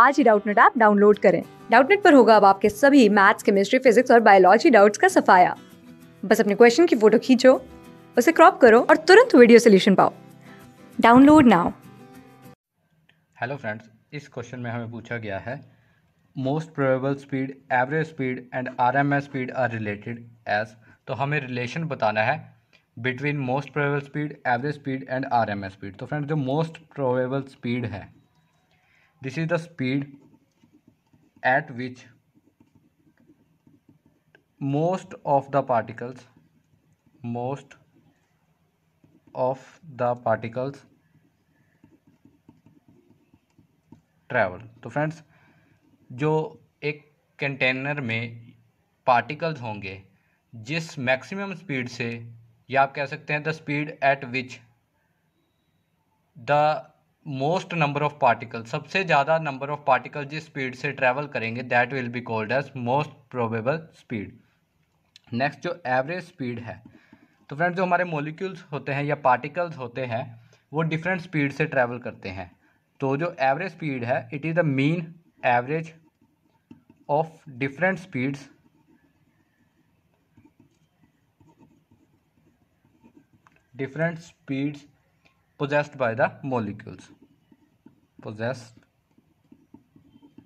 आज ही Doubtnut app download करें डाउटनेट पर होगा अब आपके सभी मैथ्स केमिस्ट्री फिजिक्स और बायोलॉजी डाउट्स का सफाया बस अपने क्वेश्चन की फोटो खींचो उसे क्रॉप करो और तुरंत वीडियो सोल्यूशन पाओ डाउनलोड नाउ हेलो फ्रेंड्स इस क्वेश्चन में हमें पूछा गया है most probable speed average speed and R M S speed are related as तो हमें रिलेशन बताना है between most probable speed average speed and R M S speed तो फ्रेंड जो मोस्ट प्रोबेबल स्पीड है this is the speed at which most of the particles most of the particles travel तो friends जो एक container में particles होंगे जिस maximum speed से या आप कह सकते हैं the speed at which the most number of particle सबसे ज़्यादा नंबर ऑफ पार्टिकल जिस स्पीड से ट्रेवल करेंगे that will be called as most probable speed next जो एवरेज स्पीड है तो फ्रेंड जो हमारे मोलिक्यूल्स होते हैं या पार्टिकल्स होते हैं वो डिफरेंट स्पीड से ट्रेवल करते हैं तो जो एवरेज स्पीड है it is the mean average of different speeds different speeds possessed by the molecules possessed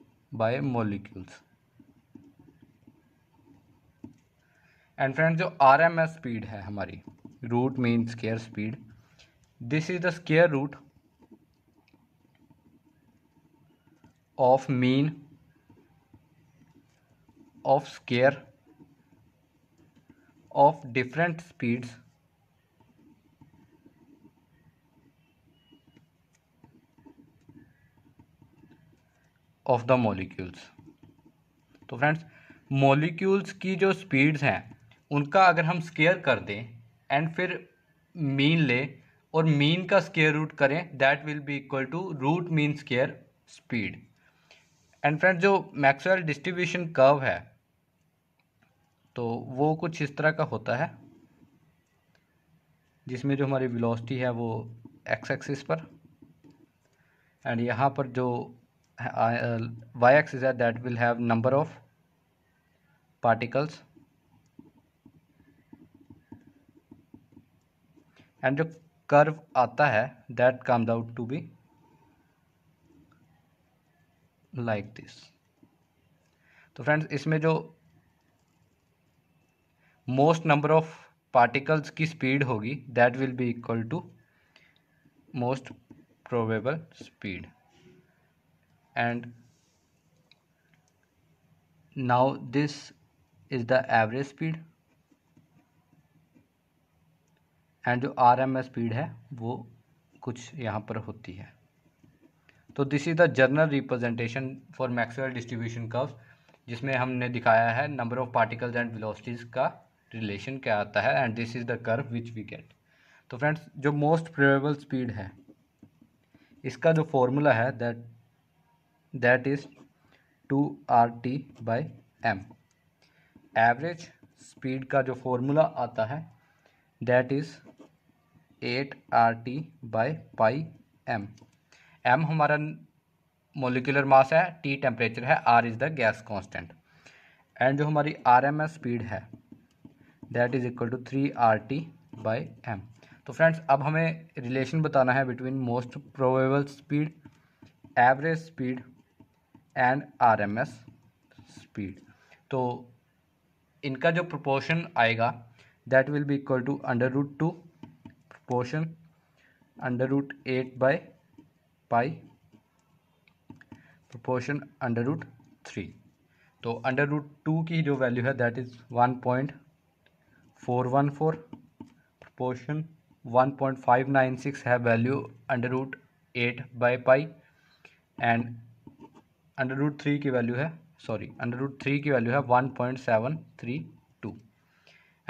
by molecules and friend जो आर एम एस स्पीड है हमारी root mean square speed this is the square root of mean of square of different speeds of the molecules तो friends molecules की जो speeds हैं उनका अगर हम स्केयर कर दें एंड फिर मीन ले और मीन का स्केयर रूट करें that will be equal to root mean square speed and friend जो मैक्सवेल डिस्ट्रीब्यूशन कर्व है तो वो कुछ इस तरह का होता है जिसमें जो हमारी वेलोसिटी है वो एक्स एक्सिस पर एंड यहाँ पर जो uh, y-axis that, that will have number of particles and जो कर्व आता है that comes out to be like this तो फ्रेंड्स इसमें जो मोस्ट नंबर ऑफ पार्टिकल्स की स्पीड होगी that will be equal to most probable speed and now this is the average speed and जो R M S speed है वो कुछ यहाँ पर होती है तो this is the general representation for Maxwell distribution curve जिसमें हमने दिखाया है number of particles and velocities का रिलेशन क्या आता है and this is the curve which we get तो फ्रेंड्स जो मोस्ट प्रोबेबल स्पीड है इसका जो फॉर्मूला है that that is T by M average speed का जो फॉर्मूला आता है that is eight R T by pi M M हमारा मोलिकुलर मास है टी टेम्परेचर है R is the gas constant and जो हमारी आर एम एस स्पीड है that is equal to three R T by M तो friends अब हमें relation बताना है between most probable speed average speed and RMS speed तो इनका जो प्रोपोर्शन आएगा that will be equal to under root two proportion under root eight by pi proportion under root three तो अंडर रूट टू की जो value है that is one point four one four proportion one point five nine six है value under root eight by pi and under root three की value है sorry under root three की value है one point seven three two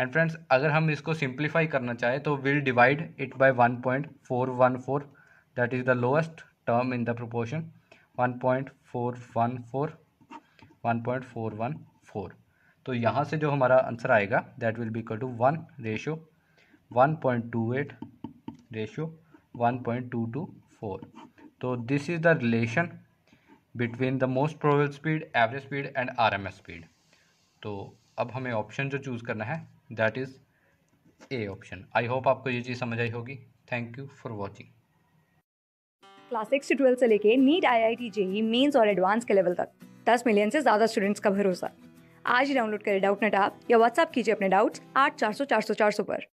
and friends अगर हम इसको simplify करना चाहें तो will divide it by one point four one four that is the lowest term in the proportion one point four one four one point four one four तो यहाँ से जो हमारा आंसर आएगा that will be equal to one ratio one point two eight ratio one point two two four तो this is the relation between the most probable speed average speed and R M S speed तो अब हमें option जो choose करना है that is A option I hope आपको ये चीज़ समझ आई होगी thank you for watching class six से ट्वेल्थ से लेके NEET I I T JEE mains और एडवांस के लेवल तक दस मिलियन से ज़्यादा स्टूडेंट्स का भरोसा आज ही डाउनलोड करें डाउट नेट आप या व्हाट्सअप कीजिए अपने डाउट्स आठ चार सौ चार सौ चार सौ पर